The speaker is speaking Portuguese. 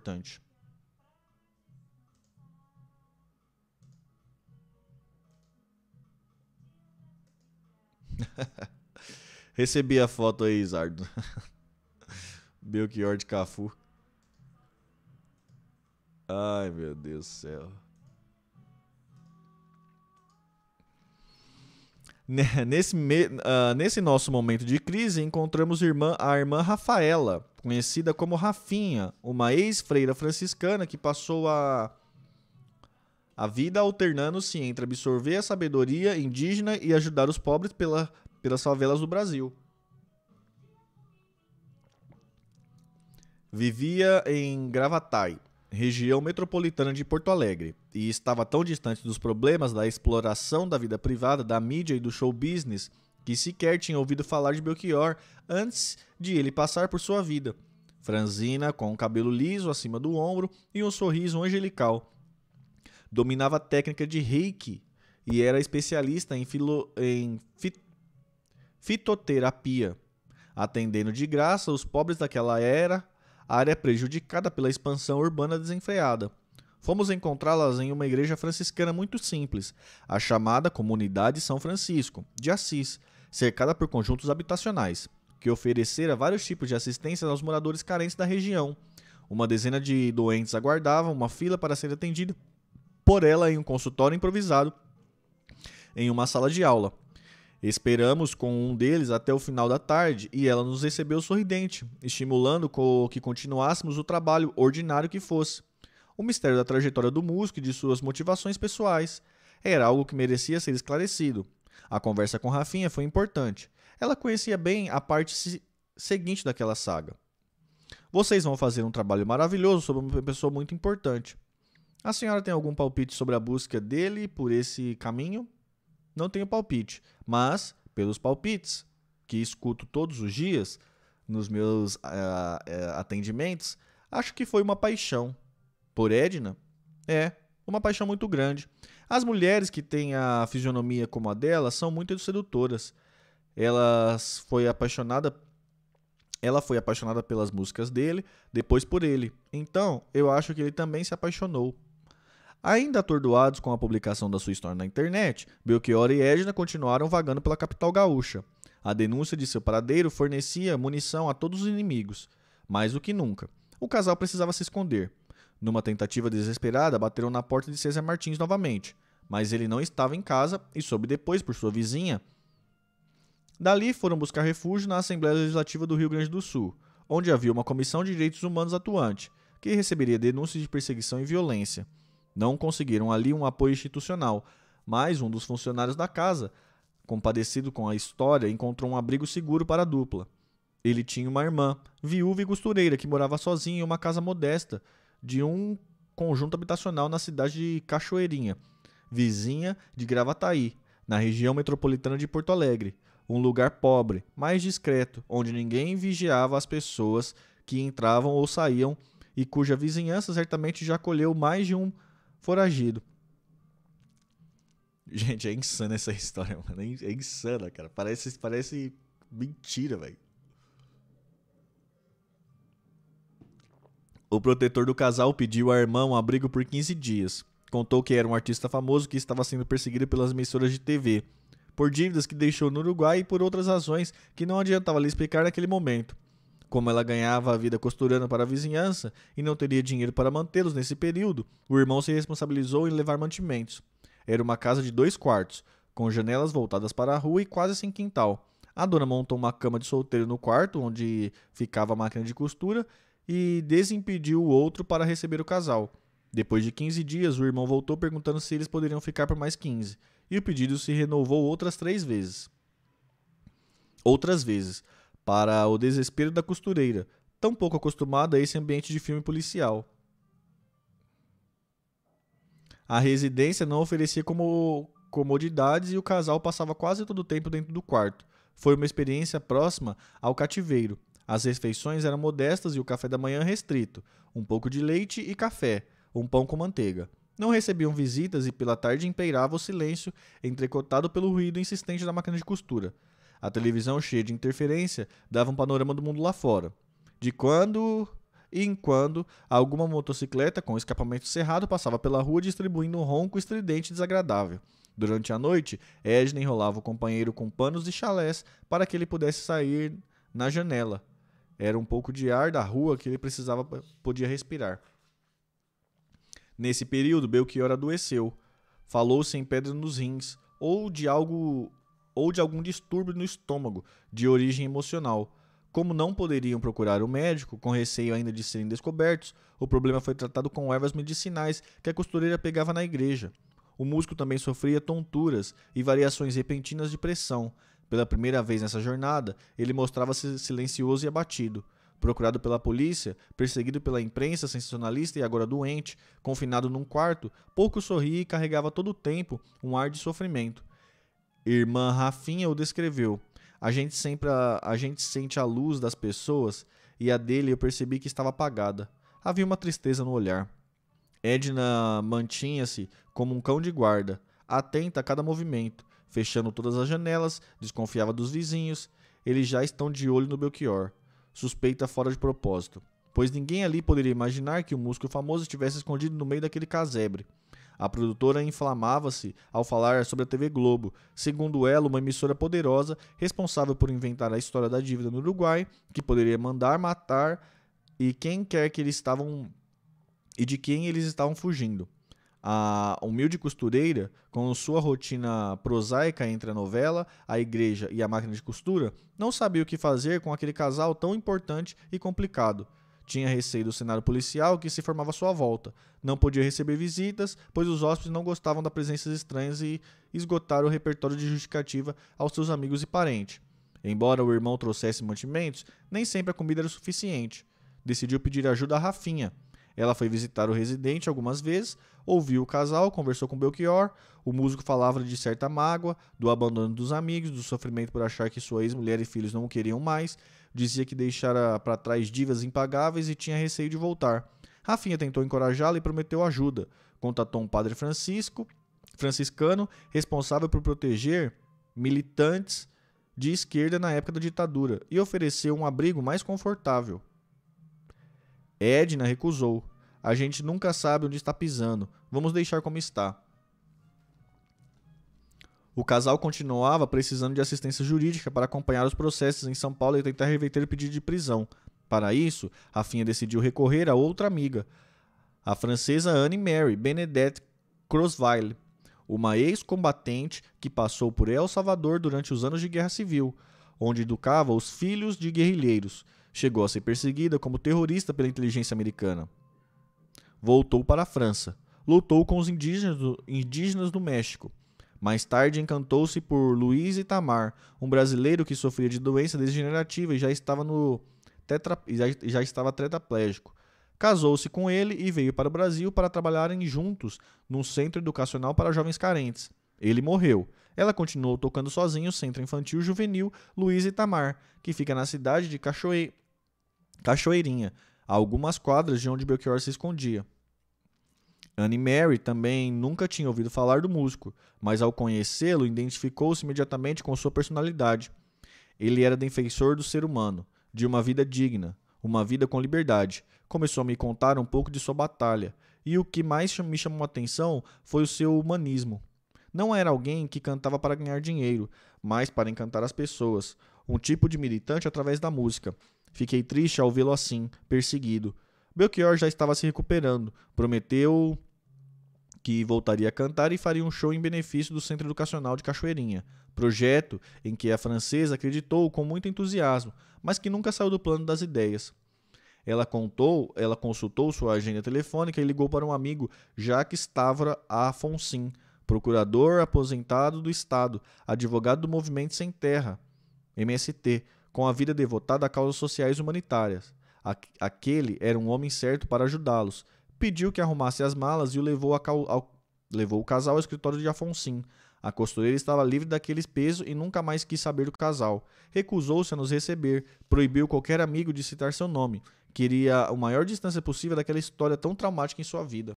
importante. Recebi a foto aí, Zardo. Belchior de Cafu. Ai, meu Deus do céu. Né, nesse, uh, nesse nosso momento de crise, encontramos irmã, a irmã Rafaela, conhecida como Rafinha, uma ex-freira franciscana que passou a, a vida alternando-se entre absorver a sabedoria indígena e ajudar os pobres pela, pelas favelas do Brasil. Vivia em Gravatai, região metropolitana de Porto Alegre e estava tão distante dos problemas da exploração da vida privada, da mídia e do show business, que sequer tinha ouvido falar de Belchior antes de ele passar por sua vida. Franzina, com o cabelo liso acima do ombro e um sorriso angelical. Dominava a técnica de reiki e era especialista em, filo... em fit... fitoterapia, atendendo de graça os pobres daquela era, área prejudicada pela expansão urbana desenfreada fomos encontrá-las em uma igreja franciscana muito simples, a chamada Comunidade São Francisco, de Assis, cercada por conjuntos habitacionais, que oferecera vários tipos de assistência aos moradores carentes da região. Uma dezena de doentes aguardavam uma fila para ser atendida por ela em um consultório improvisado em uma sala de aula. Esperamos com um deles até o final da tarde e ela nos recebeu sorridente, estimulando que continuássemos o trabalho ordinário que fosse. O mistério da trajetória do músico e de suas motivações pessoais era algo que merecia ser esclarecido. A conversa com Rafinha foi importante. Ela conhecia bem a parte se seguinte daquela saga. Vocês vão fazer um trabalho maravilhoso sobre uma pessoa muito importante. A senhora tem algum palpite sobre a busca dele por esse caminho? Não tenho palpite, mas pelos palpites que escuto todos os dias nos meus uh, uh, atendimentos, acho que foi uma paixão por Edna é uma paixão muito grande. As mulheres que têm a fisionomia como a dela são muito sedutoras. Ela foi apaixonada ela foi apaixonada pelas músicas dele, depois por ele. Então, eu acho que ele também se apaixonou. Ainda atordoados com a publicação da sua história na internet, Belchior e Edna continuaram vagando pela capital gaúcha. A denúncia de seu paradeiro fornecia munição a todos os inimigos, mais do que nunca. O casal precisava se esconder. Numa tentativa desesperada, bateram na porta de César Martins novamente, mas ele não estava em casa e soube depois por sua vizinha. Dali foram buscar refúgio na Assembleia Legislativa do Rio Grande do Sul, onde havia uma comissão de direitos humanos atuante, que receberia denúncias de perseguição e violência. Não conseguiram ali um apoio institucional, mas um dos funcionários da casa, compadecido com a história, encontrou um abrigo seguro para a dupla. Ele tinha uma irmã, viúva e costureira, que morava sozinha em uma casa modesta de um conjunto habitacional na cidade de Cachoeirinha, vizinha de Gravataí, na região metropolitana de Porto Alegre. Um lugar pobre, mais discreto, onde ninguém vigiava as pessoas que entravam ou saíam e cuja vizinhança certamente já acolheu mais de um foragido. Gente, é insana essa história, mano. É, é insana, cara. Parece, parece mentira, velho. O protetor do casal pediu à irmã um abrigo por 15 dias. Contou que era um artista famoso que estava sendo perseguido pelas emissoras de TV, por dívidas que deixou no Uruguai e por outras razões que não adiantava lhe explicar naquele momento. Como ela ganhava a vida costurando para a vizinhança e não teria dinheiro para mantê-los nesse período, o irmão se responsabilizou em levar mantimentos. Era uma casa de dois quartos, com janelas voltadas para a rua e quase sem quintal. A dona montou uma cama de solteiro no quarto, onde ficava a máquina de costura, e desimpediu o outro para receber o casal. Depois de 15 dias, o irmão voltou perguntando se eles poderiam ficar por mais 15, e o pedido se renovou outras três vezes. Outras vezes, para o desespero da costureira, tão pouco acostumada a esse ambiente de filme policial. A residência não oferecia como comodidades e o casal passava quase todo o tempo dentro do quarto. Foi uma experiência próxima ao cativeiro, as refeições eram modestas e o café da manhã restrito: um pouco de leite e café, um pão com manteiga. Não recebiam visitas e pela tarde empeirava o silêncio, entrecotado pelo ruído insistente da máquina de costura. A televisão, cheia de interferência, dava um panorama do mundo lá fora. De quando em quando, alguma motocicleta com escapamento cerrado passava pela rua distribuindo um ronco estridente e desagradável. Durante a noite, Edna enrolava o companheiro com panos e chalés para que ele pudesse sair na janela, era um pouco de ar da rua que ele precisava, podia respirar. Nesse período, Belchior adoeceu. Falou-se em pedra nos rins ou de algo ou de algum distúrbio no estômago de origem emocional. Como não poderiam procurar o médico, com receio ainda de serem descobertos, o problema foi tratado com ervas medicinais que a costureira pegava na igreja. O músico também sofria tonturas e variações repentinas de pressão, pela primeira vez nessa jornada, ele mostrava-se silencioso e abatido. Procurado pela polícia, perseguido pela imprensa sensacionalista e agora doente, confinado num quarto, pouco sorria e carregava todo o tempo um ar de sofrimento. Irmã Rafinha o descreveu. A gente sempre a, a gente sente a luz das pessoas e a dele eu percebi que estava apagada. Havia uma tristeza no olhar. Edna mantinha-se como um cão de guarda, atenta a cada movimento, fechando todas as janelas, desconfiava dos vizinhos. Eles já estão de olho no Belchior. Suspeita fora de propósito, pois ninguém ali poderia imaginar que o músico famoso estivesse escondido no meio daquele casebre. A produtora inflamava-se ao falar sobre a TV Globo, segundo ela, uma emissora poderosa responsável por inventar a história da dívida no Uruguai, que poderia mandar matar e quem quer que eles estavam e de quem eles estavam fugindo. A humilde costureira, com sua rotina prosaica entre a novela, a igreja e a máquina de costura, não sabia o que fazer com aquele casal tão importante e complicado. Tinha receio do cenário policial que se formava à sua volta. Não podia receber visitas, pois os hóspedes não gostavam da presença de estranhos e esgotaram o repertório de justificativa aos seus amigos e parentes. Embora o irmão trouxesse mantimentos, nem sempre a comida era suficiente. Decidiu pedir ajuda a Rafinha, ela foi visitar o residente algumas vezes, ouviu o casal, conversou com Belchior. O músico falava de certa mágoa, do abandono dos amigos, do sofrimento por achar que sua ex-mulher e filhos não o queriam mais. Dizia que deixara para trás dívidas impagáveis e tinha receio de voltar. Rafinha tentou encorajá-la e prometeu ajuda. Contatou um padre francisco, franciscano, responsável por proteger militantes de esquerda na época da ditadura, e ofereceu um abrigo mais confortável. Edna recusou. A gente nunca sabe onde está pisando. Vamos deixar como está. O casal continuava precisando de assistência jurídica para acompanhar os processos em São Paulo e tentar reverter o pedido de prisão. Para isso, Rafinha decidiu recorrer a outra amiga, a francesa Anne Mary Benedette Crosweil, uma ex-combatente que passou por El Salvador durante os anos de Guerra Civil, onde educava os filhos de guerrilheiros Chegou a ser perseguida como terrorista pela inteligência americana. Voltou para a França. Lutou com os indígenas do, indígenas do México. Mais tarde encantou-se por Luiz Itamar, um brasileiro que sofria de doença degenerativa e já estava no tetra, já, já estava tetraplégico. Casou-se com ele e veio para o Brasil para trabalharem juntos num centro educacional para jovens carentes. Ele morreu. Ela continuou tocando sozinha o Centro Infantil Juvenil Luiz Itamar, que fica na cidade de Cachoe... Cachoeirinha, a algumas quadras de onde Belchior se escondia. Anne Mary também nunca tinha ouvido falar do músico, mas ao conhecê-lo, identificou-se imediatamente com sua personalidade. Ele era defensor do ser humano, de uma vida digna, uma vida com liberdade. Começou a me contar um pouco de sua batalha, e o que mais me chamou a atenção foi o seu humanismo não era alguém que cantava para ganhar dinheiro, mas para encantar as pessoas, um tipo de militante através da música. Fiquei triste ao vê-lo assim, perseguido. Belchior já estava se recuperando, prometeu que voltaria a cantar e faria um show em benefício do Centro Educacional de Cachoeirinha, projeto em que a francesa acreditou com muito entusiasmo, mas que nunca saiu do plano das ideias. Ela contou, ela consultou sua agenda telefônica e ligou para um amigo, Jacques Távora Afonsin, procurador aposentado do Estado, advogado do Movimento Sem Terra, MST, com a vida devotada a causas sociais humanitárias. Aquele era um homem certo para ajudá-los. Pediu que arrumasse as malas e o levou, ao, levou o casal ao escritório de Afonsim. A costureira estava livre daqueles pesos e nunca mais quis saber do casal. Recusou-se a nos receber, proibiu qualquer amigo de citar seu nome. Queria a maior distância possível daquela história tão traumática em sua vida.